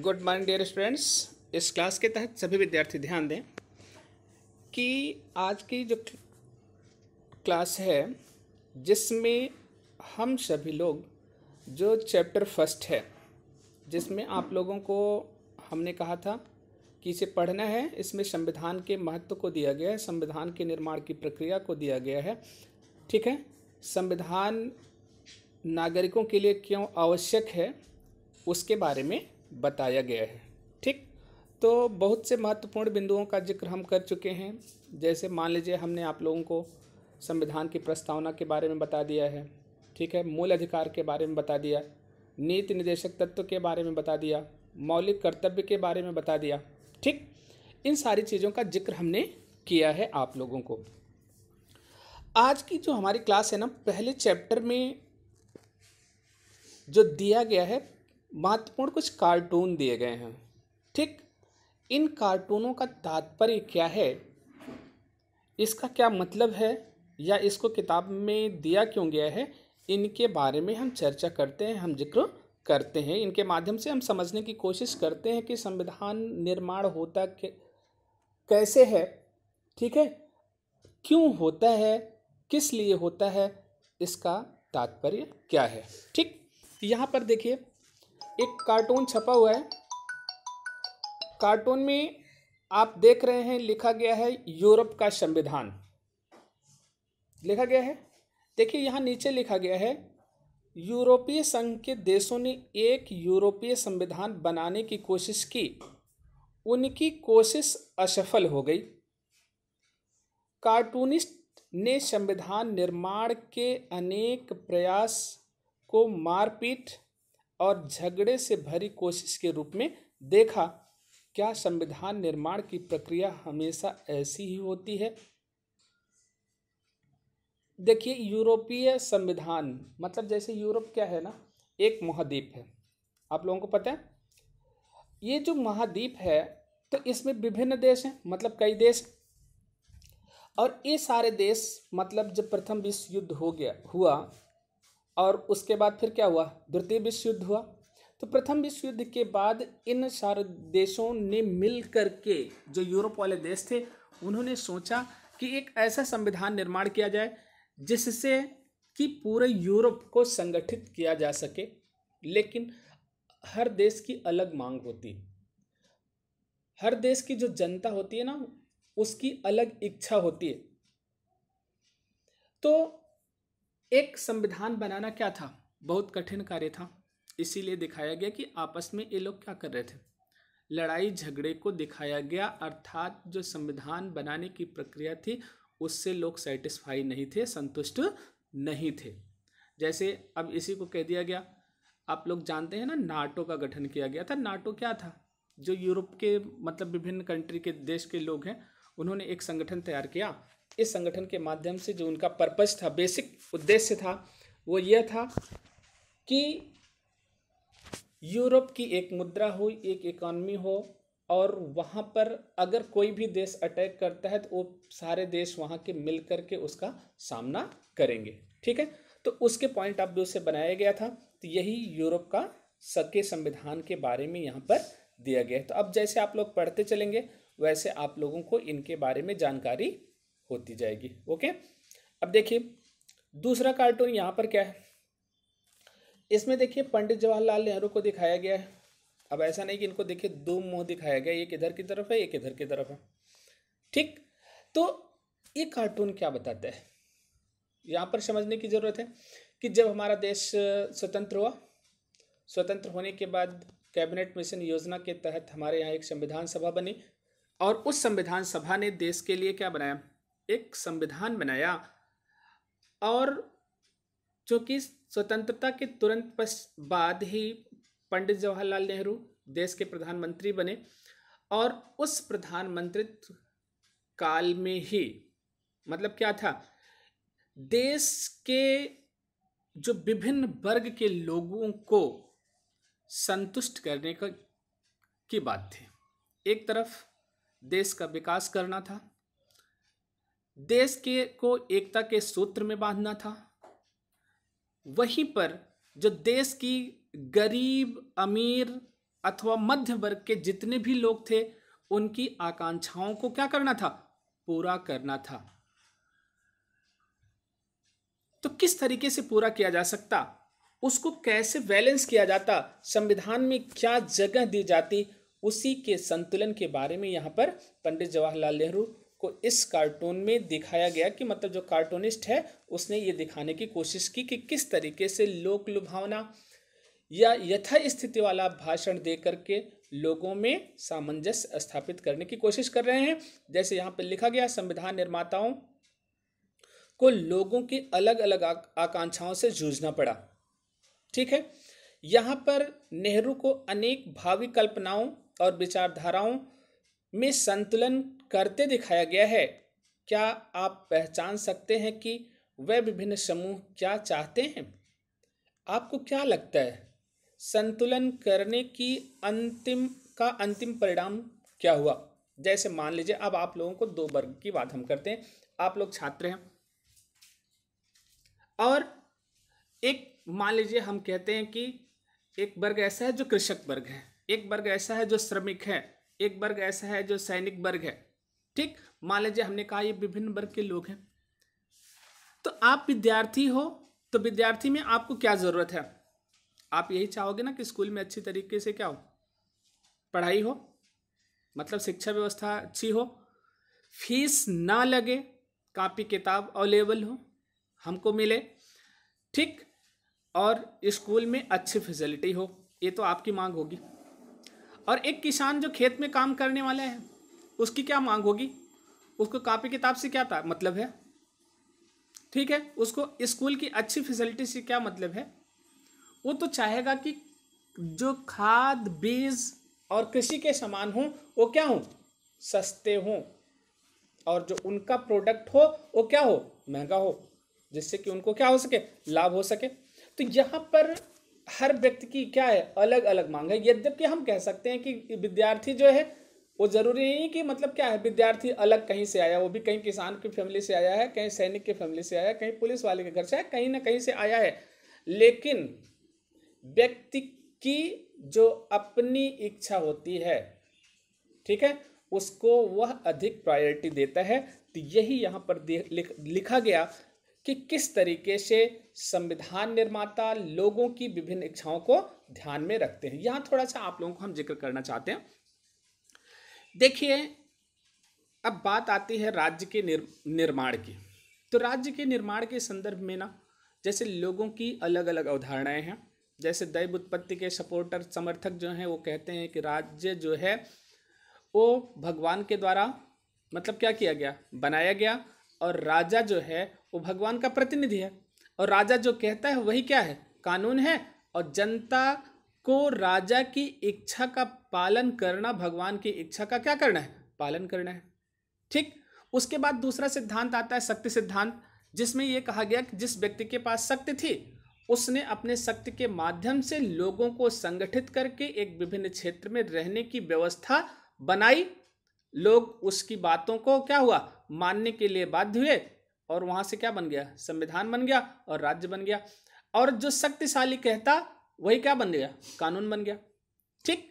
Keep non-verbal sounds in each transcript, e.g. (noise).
good morning dear students इस class के तहत सभी विद्यार्थी ध्यान दें कि आज की जो क्लास है जिसमें हम सभी लोग जो चैप्टर फर्स्ट है जिसमें आप लोगों को हमने कहा था कि इसे पढ़ना है इसमें संविधान के महत्व को दिया गया है संविधान के निर्माण की प्रक्रिया को दिया गया है ठीक है संविधान नागरिकों के लिए क्यों आवश्यक है उसके बारे में बताया गया है ठीक तो बहुत से महत्वपूर्ण बिंदुओं का जिक्र हम कर चुके हैं जैसे मान लीजिए हमने आप लोगों को संविधान की प्रस्तावना के बारे में बता दिया है ठीक है मूल अधिकार के बारे में बता दिया नीति निदेशक तत्व के बारे में बता दिया मौलिक कर्तव्य के बारे में बता दिया ठीक इन सारी चीज़ों का जिक्र हमने किया है आप लोगों को आज की जो हमारी क्लास है ना पहले चैप्टर में जो दिया गया है महत्वपूर्ण कुछ कार्टून दिए गए हैं ठीक इन कार्टूनों का तात्पर्य क्या है इसका क्या मतलब है या इसको किताब में दिया क्यों गया है इनके बारे में हम चर्चा करते हैं हम जिक्र करते हैं इनके माध्यम से हम समझने की कोशिश करते हैं कि संविधान निर्माण होता के कैसे है ठीक है क्यों होता है किस लिए होता है इसका तात्पर्य क्या है ठीक यहाँ पर देखिए एक कार्टून छपा हुआ है कार्टून में आप देख रहे हैं लिखा गया है यूरोप का संविधान लिखा गया है देखिए यहाँ नीचे लिखा गया है यूरोपीय संघ के देशों ने एक यूरोपीय संविधान बनाने की कोशिश की उनकी कोशिश असफल हो गई कार्टूनिस्ट ने संविधान निर्माण के अनेक प्रयास को मारपीट और झगड़े से भरी कोशिश के रूप में देखा क्या संविधान निर्माण की प्रक्रिया हमेशा ऐसी ही होती है देखिए यूरोपीय संविधान मतलब जैसे यूरोप क्या है ना एक महाद्वीप है आप लोगों को पता है ये जो महाद्वीप है तो इसमें विभिन्न देश हैं मतलब कई देश और ये सारे देश मतलब जब प्रथम विश्व युद्ध हो गया हुआ और उसके बाद फिर क्या हुआ द्वितीय विश्व युद्ध हुआ तो प्रथम विश्व युद्ध के बाद इन सारे देशों ने मिल कर के जो यूरोप वाले देश थे उन्होंने सोचा कि एक ऐसा संविधान निर्माण किया जाए जिससे कि पूरे यूरोप को संगठित किया जा सके लेकिन हर देश की अलग मांग होती हर देश की जो जनता होती है ना उसकी अलग इच्छा होती है तो एक संविधान बनाना क्या था बहुत कठिन कार्य था इसीलिए दिखाया गया कि आपस में ये लोग क्या कर रहे थे लड़ाई झगड़े को दिखाया गया अर्थात जो संविधान बनाने की प्रक्रिया थी उससे लोग सेटिस्फाई नहीं थे संतुष्ट नहीं थे जैसे अब इसी को कह दिया गया आप लोग जानते हैं ना नाटो का गठन किया गया था नाटो क्या था जो यूरोप के मतलब विभिन्न कंट्री के देश के लोग हैं उन्होंने एक संगठन तैयार किया इस संगठन के माध्यम से जो उनका पर्पज़ था बेसिक उद्देश्य था वो यह था कि यूरोप की एक मुद्रा हो एक इकॉनमी हो और वहाँ पर अगर कोई भी देश अटैक करता है तो वो सारे देश वहाँ के मिल कर के उसका सामना करेंगे ठीक है तो उसके पॉइंट ऑफ व्यू से बनाया गया था तो यही यूरोप का सके संविधान के बारे में यहाँ पर दिया गया है तो अब जैसे आप लोग पढ़ते चलेंगे वैसे आप लोगों को इनके बारे में जानकारी होती जाएगी ओके अब देखिए दूसरा कार्टून यहाँ पर क्या है इसमें देखिए पंडित जवाहरलाल नेहरू को दिखाया गया है अब ऐसा नहीं कि इनको देखिए दो मुंह दिखाया गया एक इधर की तरफ है एक इधर की तरफ है ठीक तो ये कार्टून क्या बताता है यहाँ पर समझने की ज़रूरत है कि जब हमारा देश स्वतंत्र हुआ स्वतंत्र होने के बाद कैबिनेट मिशन योजना के तहत हमारे यहाँ एक संविधान सभा बनी और उस संविधान सभा ने देश के लिए क्या बनाया एक संविधान बनाया और चूँकि स्वतंत्रता के तुरंत बाद ही पंडित जवाहरलाल नेहरू देश के प्रधानमंत्री बने और उस प्रधानमंत्रित्व काल में ही मतलब क्या था देश के जो विभिन्न वर्ग के लोगों को संतुष्ट करने का की बात थी एक तरफ देश का विकास करना था देश के को एकता के सूत्र में बांधना था वहीं पर जो देश की गरीब अमीर अथवा मध्य वर्ग के जितने भी लोग थे उनकी आकांक्षाओं को क्या करना था पूरा करना था तो किस तरीके से पूरा किया जा सकता उसको कैसे बैलेंस किया जाता संविधान में क्या जगह दी जाती उसी के संतुलन के बारे में यहां पर पंडित जवाहरलाल नेहरू को इस कार्टून में दिखाया गया कि मतलब जो कार्टूनिस्ट है उसने ये दिखाने की कोशिश की कि किस तरीके से लोक लुभावना या यथा स्थिति वाला भाषण दे करके लोगों में सामंजस्य स्थापित करने की कोशिश कर रहे हैं जैसे यहाँ पर लिखा गया संविधान निर्माताओं को लोगों की अलग अलग आकांक्षाओं से जूझना पड़ा ठीक है यहाँ पर नेहरू को अनेक भावी कल्पनाओं और विचारधाराओं में संतुलन करते दिखाया गया है क्या आप पहचान सकते हैं कि वह विभिन्न समूह क्या चाहते हैं आपको क्या लगता है संतुलन करने की अंतिम का अंतिम परिणाम क्या हुआ जैसे मान लीजिए अब आप लोगों को दो वर्ग की बात हम करते हैं आप लोग छात्र हैं और एक मान लीजिए हम कहते हैं कि एक वर्ग ऐसा है जो कृषक वर्ग है एक वर्ग ऐसा है जो श्रमिक है एक वर्ग ऐसा है जो सैनिक वर्ग है ठीक मान लीजिए हमने कहा ये विभिन्न वर्ग के लोग हैं तो आप विद्यार्थी हो तो विद्यार्थी में आपको क्या ज़रूरत है आप यही चाहोगे ना कि स्कूल में अच्छी तरीके से क्या हो पढ़ाई हो मतलब शिक्षा व्यवस्था अच्छी हो फीस ना लगे कापी किताब अवेलेबल हो हमको मिले ठीक और स्कूल में अच्छी फैसिलिटी हो ये तो आपकी मांग होगी और एक किसान जो खेत में काम करने वाला है उसकी क्या मांग होगी उसको कापी किताब से क्या मतलब है ठीक है उसको स्कूल की अच्छी फैसिलिटी से क्या मतलब है वो तो चाहेगा कि जो खाद बीज और कृषि के सामान हों वो क्या हों सस्ते हों और जो उनका प्रोडक्ट हो वो क्या हो महंगा हो जिससे कि उनको क्या हो सके लाभ हो सके तो यहाँ पर हर व्यक्ति की क्या है अलग अलग मांग है यद्यपि हम कह सकते हैं कि विद्यार्थी जो है वो ज़रूरी नहीं कि मतलब क्या है विद्यार्थी अलग कहीं से आया वो भी कहीं किसान की फैमिली से आया है कहीं सैनिक की फैमिली से आया कहीं पुलिस वाले के घर से आया कहीं ना कहीं से आया है लेकिन व्यक्ति की जो अपनी इच्छा होती है ठीक है उसको वह अधिक प्रायोरिटी देता है तो यही यहाँ पर लिख, लिखा गया कि किस तरीके से संविधान निर्माता लोगों की विभिन्न इच्छाओं को ध्यान में रखते हैं यहाँ थोड़ा सा आप लोगों को हम जिक्र करना चाहते हैं देखिए अब बात आती है राज्य के निर, निर्माण की तो राज्य के निर्माण के संदर्भ में ना जैसे लोगों की अलग अलग अवधारणाएं हैं जैसे दैव उत्पत्ति के सपोर्टर समर्थक जो हैं वो कहते हैं कि राज्य जो है वो भगवान के द्वारा मतलब क्या किया गया बनाया गया और राजा जो है वो भगवान का प्रतिनिधि है और राजा जो कहता है वही क्या है कानून है और जनता को राजा की इच्छा का पालन करना भगवान की इच्छा का क्या करना है पालन करना है ठीक उसके बाद दूसरा सिद्धांत आता है शक्ति सिद्धांत जिसमें यह कहा गया कि जिस व्यक्ति के पास शक्ति थी उसने अपने शक्ति के माध्यम से लोगों को संगठित करके एक विभिन्न क्षेत्र में रहने की व्यवस्था बनाई लोग उसकी बातों को क्या हुआ मानने के लिए बाध्य हुए और वहां से क्या बन गया संविधान बन गया और राज्य बन गया और जो शक्तिशाली कहता वही क्या बन गया कानून बन गया ठीक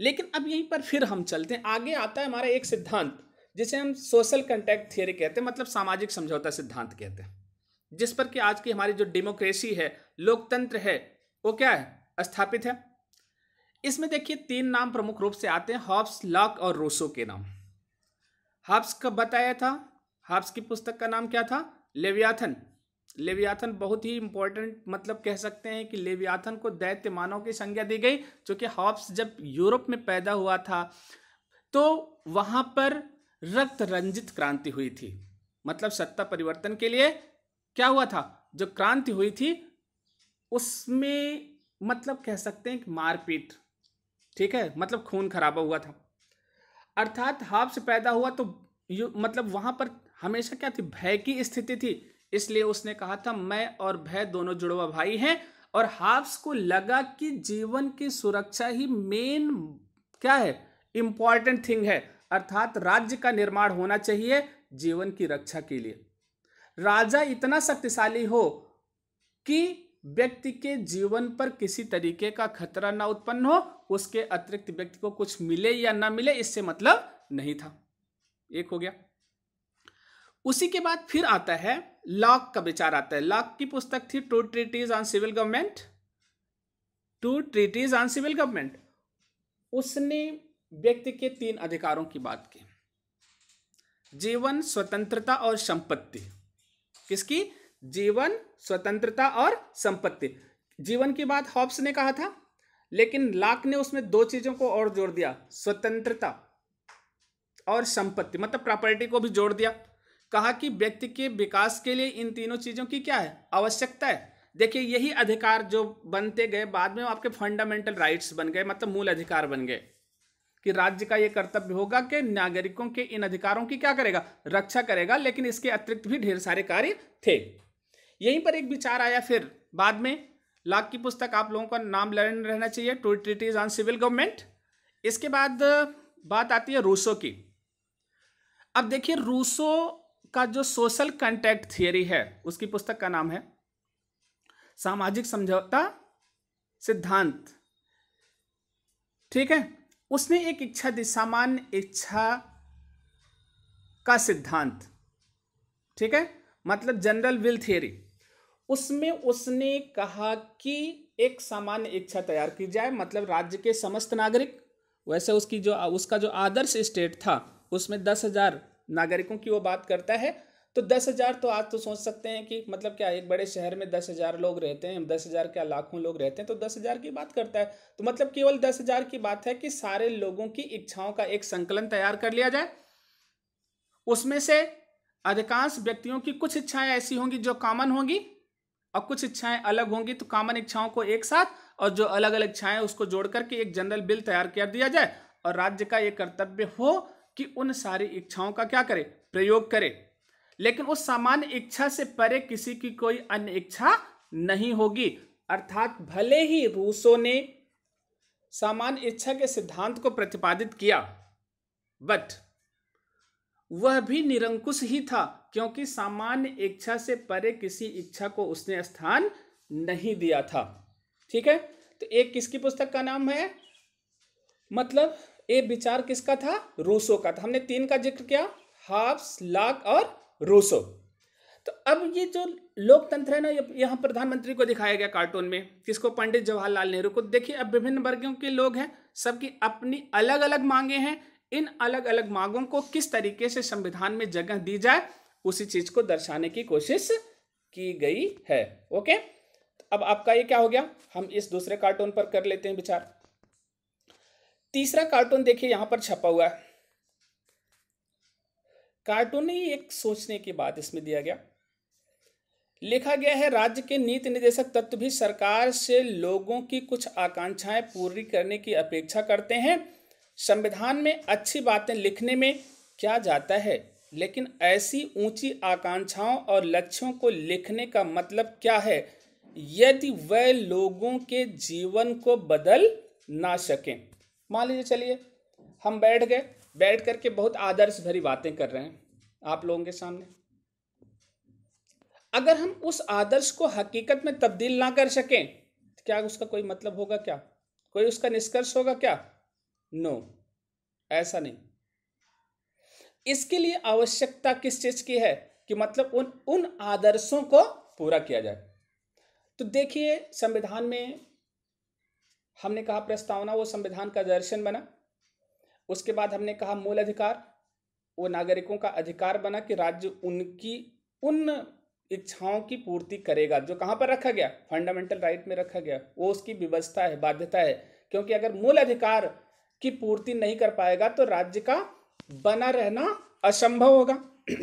लेकिन अब यहीं पर फिर हम चलते हैं आगे आता है हमारा एक सिद्धांत जिसे हम सोशल कंटेक्ट थियरी कहते हैं मतलब सामाजिक समझौता सिद्धांत कहते हैं जिस पर कि आज की हमारी जो डेमोक्रेसी है लोकतंत्र है वो क्या है स्थापित है इसमें देखिए तीन नाम प्रमुख रूप से आते हैं हॉब्स लॉक और रोसो के नाम हॉब्स कब बताया था हॉब्स की पुस्तक का नाम क्या था लेवियाथन लेवियाथन बहुत ही इंपॉर्टेंट मतलब कह सकते हैं कि लेवियाथन को दैत्य मानव की संज्ञा दी गई जो कि हॉब्स जब यूरोप में पैदा हुआ था तो वहां पर रक्त रंजित क्रांति हुई थी मतलब सत्ता परिवर्तन के लिए क्या हुआ था जो क्रांति हुई थी उसमें मतलब कह सकते हैं कि मारपीट ठीक है मतलब खून खराबा हुआ था अर्थात हाफ से पैदा हुआ तो मतलब वहां पर हमेशा क्या थी भय की स्थिति थी इसलिए उसने कहा था मैं और भय दोनों जुड़वा भाई हैं और हाफ्स को लगा कि जीवन की सुरक्षा ही मेन क्या है इंपॉर्टेंट थिंग है अर्थात राज्य का निर्माण होना चाहिए जीवन की रक्षा के लिए राजा इतना शक्तिशाली हो कि व्यक्ति के जीवन पर किसी तरीके का खतरा ना उत्पन्न हो उसके अतिरिक्त व्यक्ति को कुछ मिले या ना मिले इससे मतलब नहीं था एक हो गया उसी के बाद फिर आता है लॉक का विचार आता है लॉक की पुस्तक थी two treatises on civil government two treatises on civil government उसने व्यक्ति के तीन अधिकारों की बात की जीवन स्वतंत्रता और संपत्ति किसकी जीवन स्वतंत्रता और संपत्ति जीवन की बात हॉब्स ने कहा था लेकिन लाक ने उसमें दो चीजों को और जोड़ दिया स्वतंत्रता और संपत्ति मतलब प्रॉपर्टी को भी जोड़ दिया कहा कि व्यक्ति के विकास के लिए इन तीनों चीज़ों की क्या है आवश्यकता है देखिए यही अधिकार जो बनते गए बाद में आपके फंडामेंटल राइट्स बन गए मतलब मूल अधिकार बन गए कि राज्य का यह कर्तव्य होगा कि नागरिकों के इन अधिकारों की क्या करेगा रक्षा करेगा लेकिन इसके अतिरिक्त भी ढेर सारे कार्य थे यहीं पर एक विचार आया फिर बाद में लाख की पुस्तक आप लोगों का नाम लर्न रहना चाहिए two treatises on civil government इसके बाद बात आती है रूसो की अब देखिए रूसो का जो सोशल कंटेक्ट थियोरी है उसकी पुस्तक का नाम है सामाजिक समझौता सिद्धांत ठीक है उसने एक इच्छा दी सामान्य इच्छा का सिद्धांत ठीक है मतलब जनरल विल थियोरी उसमें उसने कहा कि एक सामान्य इच्छा तैयार की जाए मतलब राज्य के समस्त नागरिक वैसे उसकी जो उसका जो आदर्श स्टेट था उसमें दस हजार नागरिकों की वो बात करता है तो दस हज़ार तो आज तो सोच सकते हैं कि मतलब क्या एक बड़े शहर में दस हज़ार लोग रहते हैं दस हज़ार क्या लाखों लोग रहते हैं तो दस हज़ार की बात करता है तो मतलब केवल दस हज़ार की बात है कि सारे लोगों की इच्छाओं का एक संकलन तैयार कर लिया जाए उसमें से अधिकांश व्यक्तियों की कुछ इच्छाएं ऐसी होंगी जो कॉमन होंगी और कुछ इच्छाएं अलग होंगी तो कॉमन इच्छाओं को एक साथ और जो अलग अलग इच्छाएं उसको जोड़ करके एक जनरल बिल तैयार कर दिया जाए और राज्य का ये कर्तव्य हो कि उन सारी इच्छाओं का क्या करे प्रयोग करे लेकिन उस सामान्य इच्छा से परे किसी की कोई अन्य इच्छा नहीं होगी अर्थात भले ही रूसों ने सामान्य इच्छा के सिद्धांत को प्रतिपादित किया बट वह भी निरंकुश ही था क्योंकि सामान्य इच्छा से परे किसी इच्छा को उसने स्थान नहीं दिया था ठीक है तो एक किसकी पुस्तक का नाम है मतलब ये विचार किसका था रूसो का था हमने तीन का जिक्र किया हाफ्स लाक और रूसो तो अब ये जो लोकतंत्र है ना यहाँ प्रधानमंत्री को दिखाया गया कार्टून में किसको पंडित जवाहरलाल नेहरू को देखिए अब विभिन्न वर्गों के लोग हैं सबकी अपनी अलग अलग मांगे हैं इन अलग अलग मांगों को किस तरीके से संविधान में जगह दी जाए उसी चीज को दर्शाने की कोशिश की गई है ओके तो अब आपका ये क्या हो गया हम इस दूसरे कार्टून पर कर लेते हैं विचार तीसरा कार्टून देखिए यहाँ पर छपा हुआ है कार्टून ही एक सोचने की बात इसमें दिया गया लिखा गया है राज्य के नीति निदेशक तत्व भी सरकार से लोगों की कुछ आकांक्षाएं पूरी करने की अपेक्षा करते हैं संविधान में अच्छी बातें लिखने में क्या जाता है लेकिन ऐसी ऊंची आकांक्षाओं और लक्ष्यों को लिखने का मतलब क्या है यदि वह लोगों के जीवन को बदल ना सकें मान लीजिए चलिए हम बैठ गए बैठ करके बहुत आदर्श भरी बातें कर रहे हैं आप लोगों के सामने अगर हम उस आदर्श को हकीकत में तब्दील ना कर सकें तो क्या उसका कोई मतलब होगा क्या कोई उसका निष्कर्ष होगा क्या नो ऐसा नहीं इसके लिए आवश्यकता किस चीज की है कि मतलब उन उन आदर्शों को पूरा किया जाए तो देखिए संविधान में हमने कहा प्रस्तावना वो संविधान का दर्शन बना उसके बाद हमने कहा मूल अधिकार वो नागरिकों का अधिकार बना कि राज्य उनकी उन इच्छाओं की पूर्ति करेगा जो कहाँ पर रखा गया फंडामेंटल राइट में रखा गया वो उसकी व्यवस्था है बाध्यता है क्योंकि अगर मूल अधिकार की पूर्ति नहीं कर पाएगा तो राज्य का बना रहना असंभव होगा (clears throat)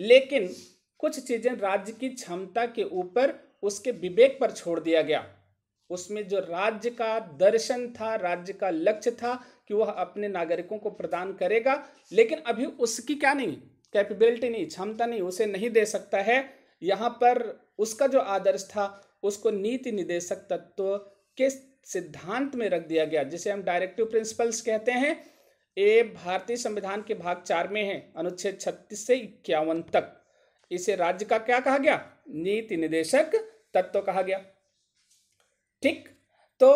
लेकिन कुछ चीज़ें राज्य की क्षमता के ऊपर उसके विवेक पर छोड़ दिया गया उसमें जो राज्य का दर्शन था राज्य का लक्ष्य था कि वह अपने नागरिकों को प्रदान करेगा लेकिन अभी उसकी क्या नहीं कैपेबिलिटी नहीं क्षमता नहीं उसे नहीं दे सकता है यहाँ पर उसका जो आदर्श था उसको नीति निदेशक तत्व के सिद्धांत में रख दिया गया जिसे हम डायरेक्टिव प्रिंसिपल्स कहते हैं ये भारतीय संविधान के भाग चार में है अनुच्छेद छत्तीस से इक्यावन तक इसे राज्य का क्या कहा गया नीति निदेशक तत्व कहा गया ठीक तो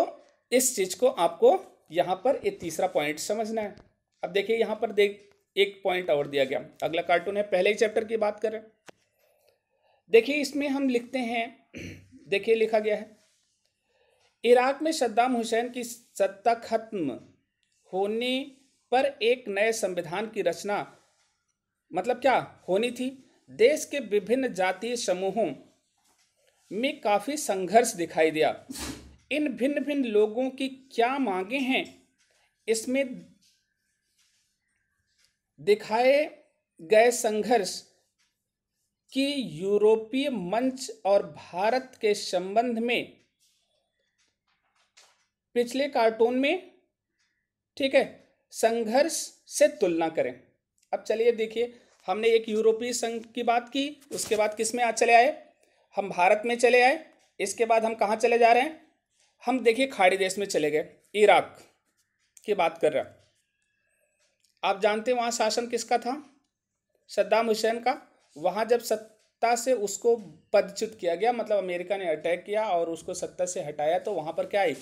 इस चीज़ को आपको यहाँ पर ये तीसरा पॉइंट समझना है अब देखिए यहां पर देख एक पॉइंट और दिया गया अगला कार्टून है पहले ही चैप्टर की बात करें देखिए इसमें हम लिखते हैं देखिए लिखा गया है इराक में सद्दाम हुसैन की सत्ता खत्म होने पर एक नए संविधान की रचना मतलब क्या होनी थी देश के विभिन्न जातीय समूहों में काफ़ी संघर्ष दिखाई दिया इन भिन्न भिन्न लोगों की क्या मांगे हैं इसमें दिखाए गए संघर्ष की यूरोपीय मंच और भारत के संबंध में पिछले कार्टून में ठीक है संघर्ष से तुलना करें अब चलिए देखिए हमने एक यूरोपीय संघ की बात की उसके बाद किस में आ चले आए हम भारत में चले आए इसके बाद हम कहाँ चले जा रहे हैं हम देखिए खाड़ी देश में चले गए इराक की बात कर रहा आप जानते हैं वहाँ शासन किसका था सद्दाम हुसैन का वहाँ जब सत्ता से उसको पदच्युत किया गया मतलब अमेरिका ने अटैक किया और उसको सत्ता से हटाया तो वहाँ पर क्या आई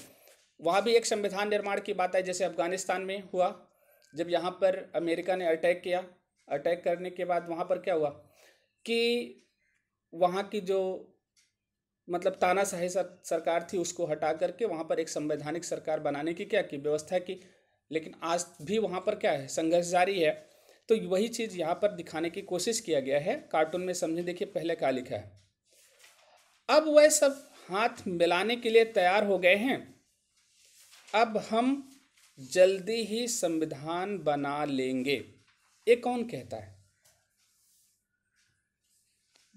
वहाँ भी एक संविधान निर्माण की बात आई जैसे अफगानिस्तान में हुआ जब यहाँ पर अमेरिका ने अटैक किया अटैक करने के बाद वहाँ पर क्या हुआ कि वहाँ की जो मतलब तानाशाही सर, सरकार थी उसको हटा करके वहाँ पर एक संवैधानिक सरकार बनाने की क्या की व्यवस्था की लेकिन आज भी वहाँ पर क्या है संघर्ष जारी है तो वही चीज़ यहाँ पर दिखाने की कोशिश किया गया है कार्टून में समझे देखिए पहले क्या लिखा है अब वह सब हाथ मिलाने के लिए तैयार हो गए हैं अब हम जल्दी ही संविधान बना लेंगे ये कौन कहता है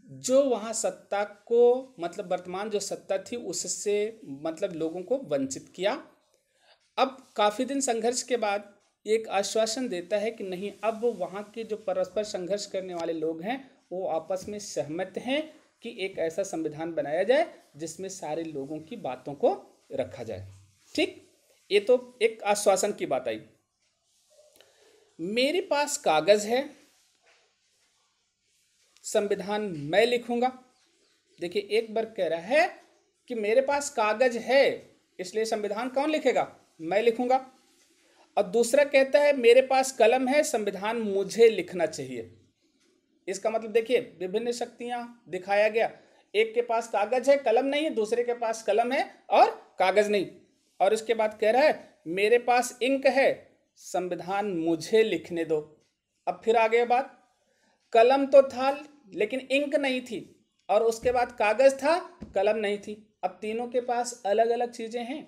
जो वहाँ सत्ता को मतलब वर्तमान जो सत्ता थी उससे मतलब लोगों को वंचित किया अब काफ़ी दिन संघर्ष के बाद एक आश्वासन देता है कि नहीं अब वहाँ के जो परस्पर संघर्ष करने वाले लोग हैं वो आपस में सहमत हैं कि एक ऐसा संविधान बनाया जाए जिसमें सारे लोगों की बातों को रखा जाए ठीक ये तो एक आश्वासन की बात आई मेरे पास कागज़ है संविधान मैं लिखूंगा देखिए एक वर्ग कह रहा है कि मेरे पास कागज है इसलिए संविधान कौन लिखेगा मैं लिखूंगा और दूसरा कहता है मेरे पास कलम है संविधान मुझे लिखना चाहिए इसका मतलब देखिए विभिन्न शक्तियां दिखाया गया एक के पास कागज है कलम नहीं है दूसरे के पास कलम है और कागज नहीं और इसके बाद कह रहा है मेरे पास इंक है संविधान मुझे लिखने दो अब फिर आ गया बात कलम तो था लेकिन इंक नहीं थी और उसके बाद कागज़ था कलम नहीं थी अब तीनों के पास अलग अलग चीज़ें हैं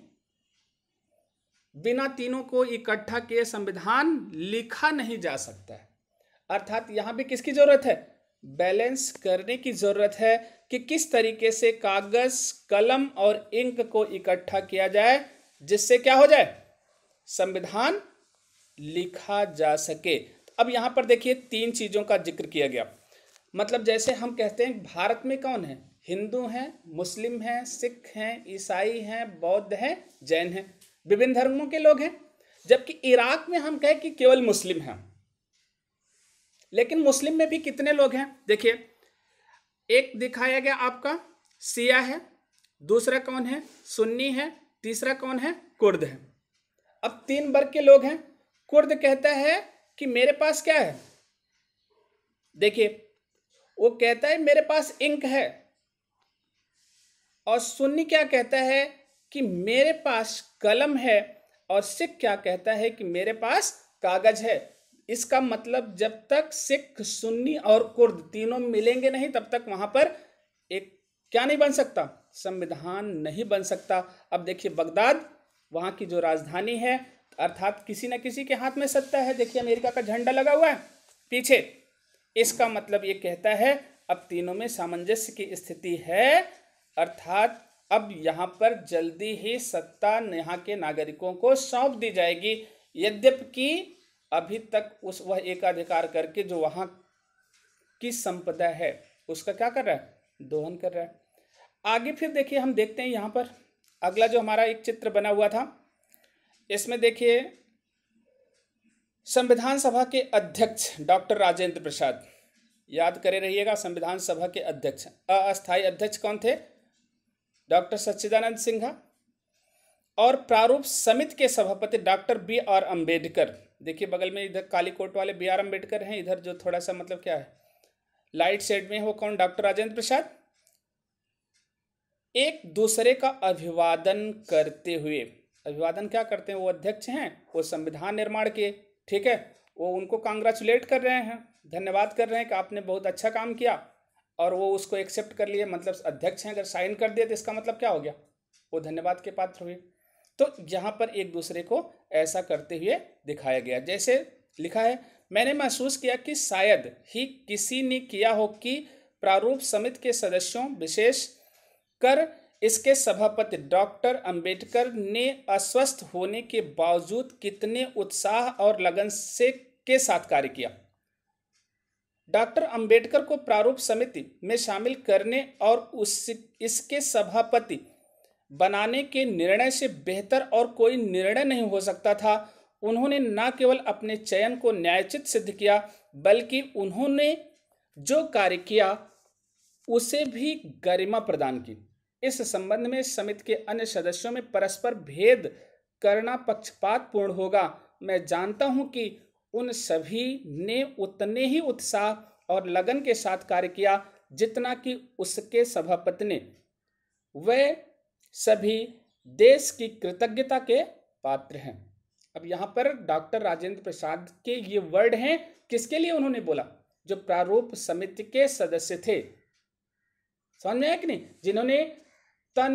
बिना तीनों को इकट्ठा किए संविधान लिखा नहीं जा सकता है अर्थात यहां भी किसकी ज़रूरत है बैलेंस करने की ज़रूरत है कि किस तरीके से कागज़ कलम और इंक को इकट्ठा किया जाए जिससे क्या हो जाए संविधान लिखा जा सके अब यहां पर देखिए तीन चीज़ों का जिक्र किया गया मतलब जैसे हम कहते हैं भारत में कौन है हिंदू हैं मुस्लिम हैं सिख हैं ईसाई हैं बौद्ध हैं जैन हैं विभिन्न धर्मों के लोग हैं जबकि इराक में हम कहें कि केवल मुस्लिम हैं लेकिन मुस्लिम में भी कितने लोग हैं देखिए एक दिखाया गया आपका सिया है दूसरा कौन है सुन्नी है तीसरा कौन है कुर्द है अब तीन वर्ग के लोग हैं कुर्द कहता है कि मेरे पास क्या है देखिए वो कहता है मेरे पास इंक है और सुन्नी क्या कहता है कि मेरे पास कलम है और सिख क्या कहता है कि मेरे पास कागज है इसका मतलब जब तक सिख सुन्नी और कुर्द तीनों मिलेंगे नहीं तब तक वहाँ पर एक क्या नहीं बन सकता संविधान नहीं बन सकता अब देखिए बगदाद वहाँ की जो राजधानी है अर्थात किसी न किसी के हाथ में सत्ता है देखिए अमेरिका का झंडा लगा हुआ है पीछे इसका मतलब ये कहता है अब तीनों में सामंजस्य की स्थिति है अर्थात अब यहाँ पर जल्दी ही सत्ता यहाँ के नागरिकों को सौंप दी जाएगी यद्यप कि अभी तक उस वह एकाधिकार करके जो वहाँ की संपदा है उसका क्या कर रहा है दोहन कर रहा है आगे फिर देखिए हम देखते हैं यहाँ पर अगला जो हमारा एक चित्र बना हुआ था इसमें देखिए संविधान सभा के अध्यक्ष डॉक्टर राजेंद्र प्रसाद याद करे रहिएगा संविधान सभा के अध्यक्ष अस्थायी अध्यक्ष कौन थे डॉक्टर सच्चिदानंद सिंघा और प्रारूप समिति के सभापति डॉक्टर बी आर अम्बेडकर देखिए बगल में इधर काली कोट वाले बी आर अम्बेडकर हैं इधर जो थोड़ा सा मतलब क्या है लाइट सेड में हो कौन डॉक्टर राजेंद्र प्रसाद एक दूसरे का अभिवादन करते हुए अभिवादन क्या करते हैं वो अध्यक्ष हैं वो संविधान निर्माण के ठीक है वो उनको कांग्रेचुलेट कर रहे हैं धन्यवाद कर रहे हैं कि आपने बहुत अच्छा काम किया और वो उसको एक्सेप्ट कर लिए मतलब अध्यक्ष हैं अगर साइन कर दिए तो इसका मतलब क्या हो गया वो धन्यवाद के पात्र हुए तो यहाँ पर एक दूसरे को ऐसा करते हुए दिखाया गया जैसे लिखा है मैंने महसूस किया कि शायद ही किसी ने किया हो कि प्रारूप समिति के सदस्यों विशेष कर इसके सभापति डॉक्टर अंबेडकर ने अस्वस्थ होने के बावजूद कितने उत्साह और लगन से के साथ कार्य किया डॉक्टर अंबेडकर को प्रारूप समिति में शामिल करने और उस इसके सभापति बनाने के निर्णय से बेहतर और कोई निर्णय नहीं हो सकता था उन्होंने न केवल अपने चयन को न्यायचित सिद्ध किया बल्कि उन्होंने जो कार्य किया उसे भी गरिमा प्रदान की इस संबंध में समिति के अन्य सदस्यों में परस्पर भेद करना पक्षपातपूर्ण होगा मैं जानता हूं कि उन सभी ने उतने ही उत्साह और लगन के साथ कार्य किया जितना कि उसके सभापति ने वे सभी देश की कृतज्ञता के पात्र हैं अब यहाँ पर डॉक्टर राजेंद्र प्रसाद के ये वर्ड हैं किसके लिए उन्होंने बोला जो प्रारूप समिति के सदस्य थे समझ में आया कि नहीं जिन्होंने तन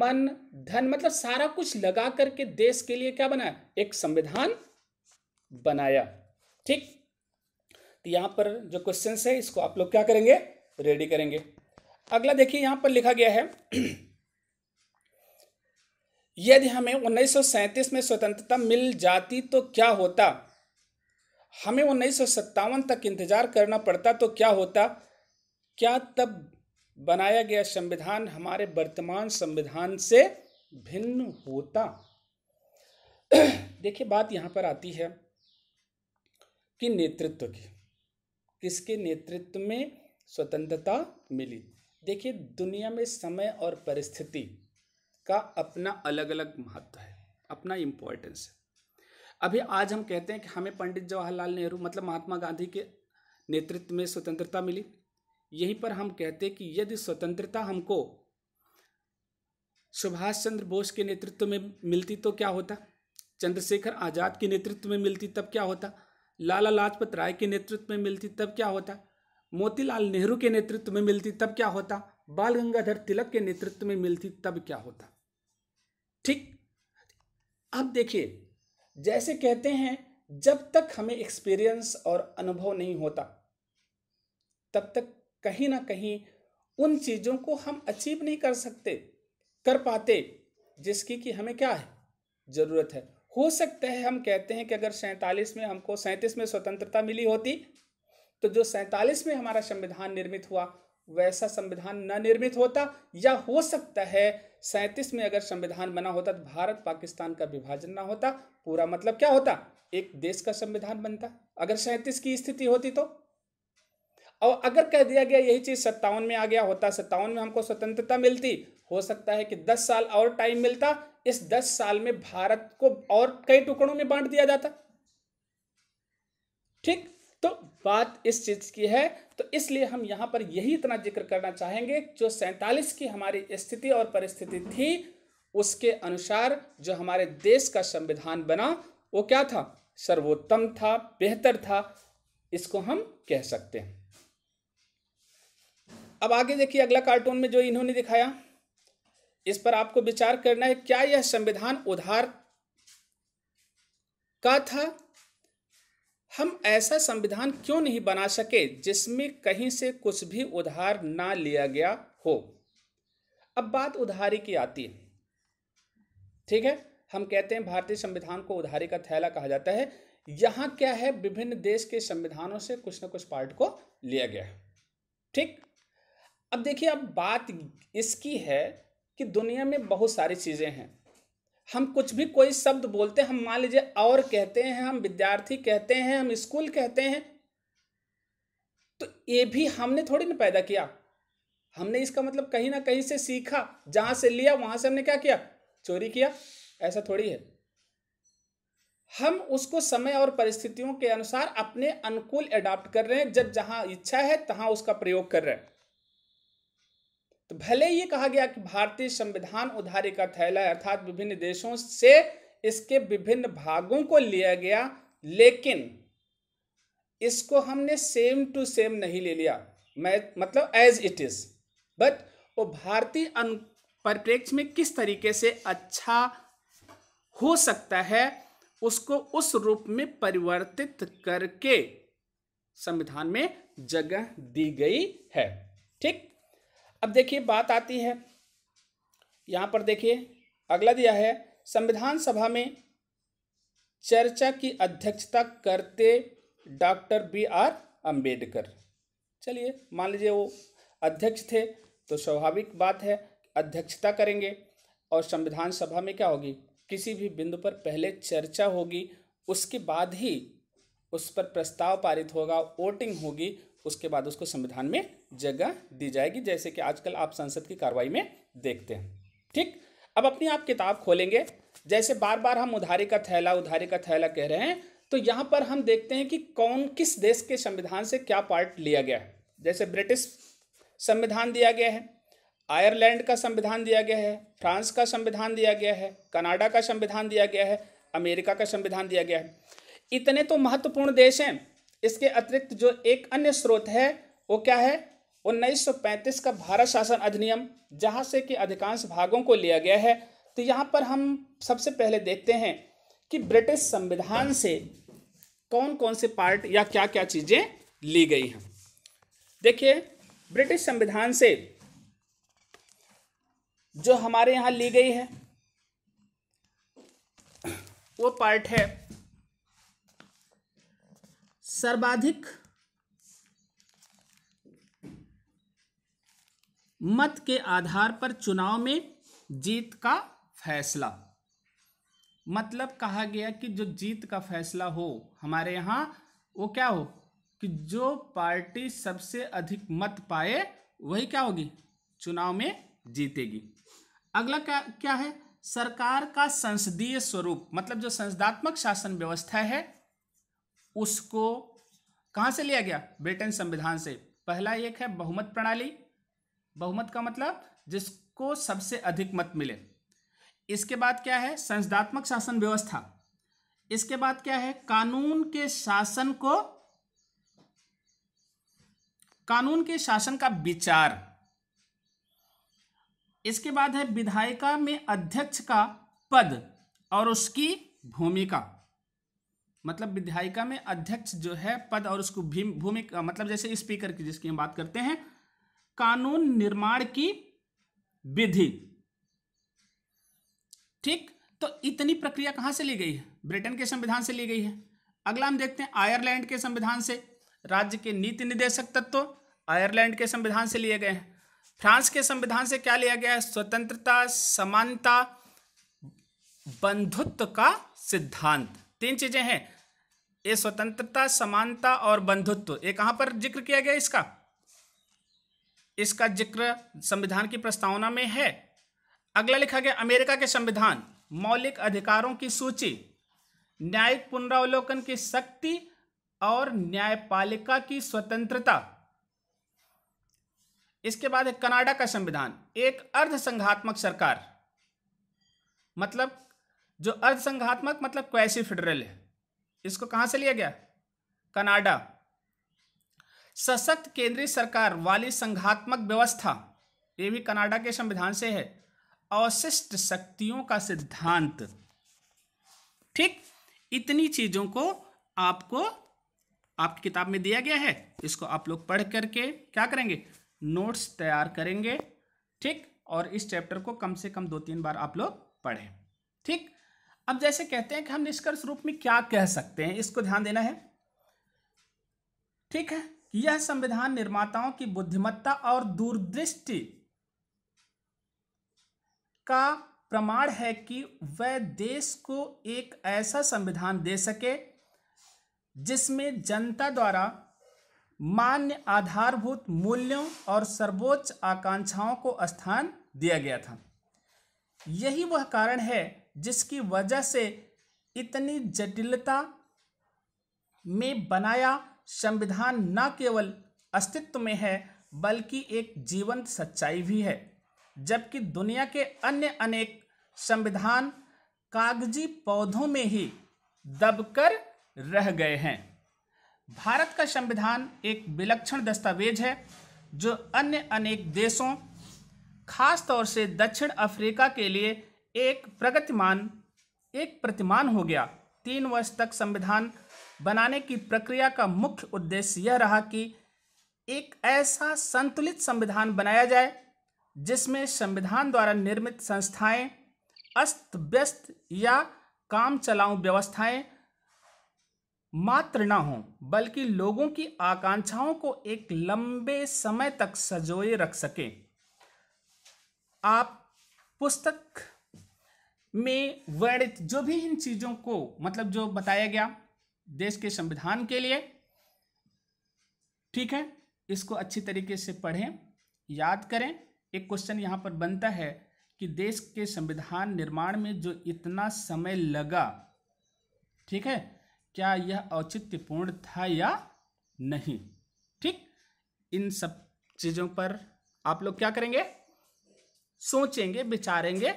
मन धन मतलब सारा कुछ लगा करके देश के लिए क्या बनाया एक संविधान बनाया ठीक तो यहां पर जो क्वेश्चन है इसको आप लोग क्या करेंगे रेडी करेंगे अगला देखिए यहां पर लिखा गया है यदि हमें उन्नीस में स्वतंत्रता मिल जाती तो क्या होता हमें उन्नीस तक इंतजार करना पड़ता तो क्या होता क्या तब बनाया गया संविधान हमारे वर्तमान संविधान से भिन्न होता देखिए बात यहाँ पर आती है कि नेतृत्व की किसके नेतृत्व में स्वतंत्रता मिली देखिए दुनिया में समय और परिस्थिति का अपना अलग अलग महत्व है अपना इम्पोर्टेंस है अभी आज हम कहते हैं कि हमें पंडित जवाहरलाल नेहरू मतलब महात्मा गांधी के नेतृत्व में स्वतंत्रता मिली यहीं पर हम कहते कि यदि स्वतंत्रता हमको सुभाष चंद्र बोस के नेतृत्व में मिलती तो क्या होता चंद्रशेखर आज़ाद के नेतृत्व में मिलती तब क्या होता लाला लाजपत राय के नेतृत्व में मिलती तब क्या होता मोतीलाल नेहरू के नेतृत्व में मिलती तब क्या होता बाल गंगाधर तिलक के नेतृत्व में मिलती तब क्या होता ठीक अब देखिए जैसे कहते हैं जब तक हमें एक्सपीरियंस और अनुभव नहीं होता तब तक कहीं ना कहीं उन चीज़ों को हम अचीव नहीं कर सकते कर पाते जिसकी कि हमें क्या है ज़रूरत है हो सकता है हम कहते हैं कि अगर सैंतालीस में हमको सैंतीस में स्वतंत्रता मिली होती तो जो सैंतालीस में हमारा संविधान निर्मित हुआ वैसा संविधान न निर्मित होता या हो सकता है सैंतीस में अगर संविधान बना होता तो भारत पाकिस्तान का विभाजन ना होता पूरा मतलब क्या होता एक देश का संविधान बनता अगर सैंतीस की स्थिति होती तो और अगर कह दिया गया यही चीज़ सत्तावन में आ गया होता सत्तावन में हमको स्वतंत्रता मिलती हो सकता है कि दस साल और टाइम मिलता इस दस साल में भारत को और कई टुकड़ों में बांट दिया जाता ठीक तो बात इस चीज़ की है तो इसलिए हम यहां पर यही इतना जिक्र करना चाहेंगे जो सैंतालीस की हमारी स्थिति और परिस्थिति थी उसके अनुसार जो हमारे देश का संविधान बना वो क्या था सर्वोत्तम था बेहतर था इसको हम कह सकते हैं अब आगे देखिए अगला कार्टून में जो इन्होंने दिखाया इस पर आपको विचार करना है क्या यह संविधान उधार का था हम ऐसा संविधान क्यों नहीं बना सके जिसमें कहीं से कुछ भी उधार ना लिया गया हो अब बात उधारी की आती है ठीक है हम कहते हैं भारतीय संविधान को उधारी का थैला कहा जाता है यहां क्या है विभिन्न देश के संविधानों से कुछ ना कुछ पार्ट को लिया गया ठीक अब देखिए अब बात इसकी है कि दुनिया में बहुत सारी चीज़ें हैं हम कुछ भी कोई शब्द बोलते हैं हम मान लीजिए और कहते हैं हम विद्यार्थी कहते हैं हम स्कूल कहते हैं तो ये भी हमने थोड़ी ना पैदा किया हमने इसका मतलब कहीं ना कहीं से सीखा जहाँ से लिया वहां से हमने क्या किया चोरी किया ऐसा थोड़ी है हम उसको समय और परिस्थितियों के अनुसार अपने अनुकूल एडाप्ट कर रहे हैं जब जहाँ इच्छा है तहाँ उसका प्रयोग कर रहे हैं तो भले ही कहा गया कि भारतीय संविधान उधारी का थैला अर्थात विभिन्न देशों से इसके विभिन्न भागों को लिया गया लेकिन इसको हमने सेम टू सेम नहीं ले लिया मैं मतलब एज इट इज बट वो भारतीय परिप्रेक्ष्य में किस तरीके से अच्छा हो सकता है उसको उस रूप में परिवर्तित करके संविधान में जगह दी गई है ठीक अब देखिए बात आती है यहाँ पर देखिए अगला दिया है संविधान सभा में चर्चा की अध्यक्षता करते डॉक्टर बी आर अम्बेडकर चलिए मान लीजिए वो अध्यक्ष थे तो स्वाभाविक बात है अध्यक्षता करेंगे और संविधान सभा में क्या होगी किसी भी बिंदु पर पहले चर्चा होगी उसके बाद ही उस पर प्रस्ताव पारित होगा वोटिंग होगी उसके बाद उसको संविधान में जगह दी जाएगी जैसे कि आजकल आप संसद की कार्रवाई में देखते हैं ठीक अब अपनी आप किताब खोलेंगे जैसे बार बार हम उधारी का थैला उधारी का थैला कह रहे हैं तो यहाँ पर हम देखते हैं कि कौन किस देश के संविधान से क्या पार्ट लिया गया है जैसे ब्रिटिश संविधान दिया गया है आयरलैंड का संविधान दिया गया है फ्रांस का संविधान दिया गया है कनाडा का संविधान दिया गया है अमेरिका का संविधान दिया गया है इतने तो महत्वपूर्ण देश हैं इसके अतिरिक्त जो एक अन्य स्रोत है वो क्या है 1935 का भारत शासन अधिनियम जहाँ से कि अधिकांश भागों को लिया गया है तो यहाँ पर हम सबसे पहले देखते हैं कि ब्रिटिश संविधान से कौन कौन से पार्ट या क्या क्या चीज़ें ली गई हैं देखिए ब्रिटिश संविधान से जो हमारे यहाँ ली गई है वो पार्ट है सर्वाधिक मत के आधार पर चुनाव में जीत का फैसला मतलब कहा गया कि जो जीत का फैसला हो हमारे यहां वो क्या हो कि जो पार्टी सबसे अधिक मत पाए वही क्या होगी चुनाव में जीतेगी अगला क्या क्या है सरकार का संसदीय स्वरूप मतलब जो संसदात्मक शासन व्यवस्था है उसको कहाँ से लिया गया ब्रिटेन संविधान से पहला एक है बहुमत प्रणाली बहुमत का मतलब जिसको सबसे अधिक मत मिले इसके बाद क्या है संसदात्मक शासन व्यवस्था इसके बाद क्या है कानून के शासन को कानून के शासन का विचार इसके बाद है विधायिका में अध्यक्ष का पद और उसकी भूमिका मतलब विधायिका में अध्यक्ष जो है पद और उसको भूमिका मतलब जैसे स्पीकर की जिसकी हम बात करते हैं कानून निर्माण की विधि ठीक तो इतनी प्रक्रिया कहां से ली गई है ब्रिटेन के संविधान से ली गई है अगला हम देखते हैं आयरलैंड के संविधान से राज्य के नीति निदेशक तत्व आयरलैंड के संविधान से लिए गए हैं फ्रांस के संविधान से क्या लिया गया है स्वतंत्रता समानता बंधुत्व का सिद्धांत तीन चीजें हैं ये स्वतंत्रता समानता और बंधुत्व ये कहाँ पर जिक्र किया गया इसका इसका जिक्र संविधान की प्रस्तावना में है अगला लिखा गया अमेरिका के संविधान मौलिक अधिकारों की सूची न्यायिक पुनरावलोकन की शक्ति और न्यायपालिका की स्वतंत्रता इसके बाद है कनाडा का संविधान एक अर्ध संघात्मक सरकार मतलब जो अर्ध संघात्मक मतलब क्वैसी फेडरल है इसको कहां से लिया गया कनाडा सशक्त केंद्रीय सरकार वाली संघात्मक व्यवस्था ये भी कनाडा के संविधान से है अवशिष्ट शक्तियों का सिद्धांत ठीक इतनी चीजों को आपको आपकी किताब में दिया गया है इसको आप लोग पढ़ करके क्या करेंगे नोट्स तैयार करेंगे ठीक और इस चैप्टर को कम से कम दो तीन बार आप लोग पढ़ें ठीक अब जैसे कहते हैं कि हम निष्कर्ष रूप में क्या कह सकते हैं इसको ध्यान देना है ठीक है यह संविधान निर्माताओं की बुद्धिमत्ता और दूरदृष्टि का प्रमाण है कि वह देश को एक ऐसा संविधान दे सके जिसमें जनता द्वारा मान्य आधारभूत मूल्यों और सर्वोच्च आकांक्षाओं को स्थान दिया गया था यही वह कारण है जिसकी वजह से इतनी जटिलता में बनाया संविधान न केवल अस्तित्व में है बल्कि एक जीवंत सच्चाई भी है जबकि दुनिया के अन्य अनेक संविधान कागजी पौधों में ही दबकर रह गए हैं भारत का संविधान एक विलक्षण दस्तावेज है जो अन्य अनेक देशों खास तौर से दक्षिण अफ्रीका के लिए एक प्रगतिमान एक प्रतिमान हो गया तीन वर्ष तक संविधान बनाने की प्रक्रिया का मुख्य उद्देश्य यह रहा कि एक ऐसा संतुलित संविधान बनाया जाए जिसमें संविधान द्वारा निर्मित संस्थाएं अस्त व्यस्त या काम चलाऊ व्यवस्थाएं मात्र न हों बल्कि लोगों की आकांक्षाओं को एक लंबे समय तक सजोए रख सकें आप पुस्तक में वर्णित जो भी इन चीज़ों को मतलब जो बताया गया देश के संविधान के लिए ठीक है इसको अच्छी तरीके से पढ़ें याद करें एक क्वेश्चन यहाँ पर बनता है कि देश के संविधान निर्माण में जो इतना समय लगा ठीक है क्या यह औचित्यपूर्ण था या नहीं ठीक इन सब चीज़ों पर आप लोग क्या करेंगे सोचेंगे विचारेंगे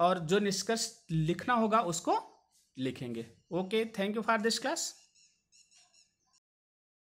और जो निष्कर्ष लिखना होगा उसको लिखेंगे okay thank you for this class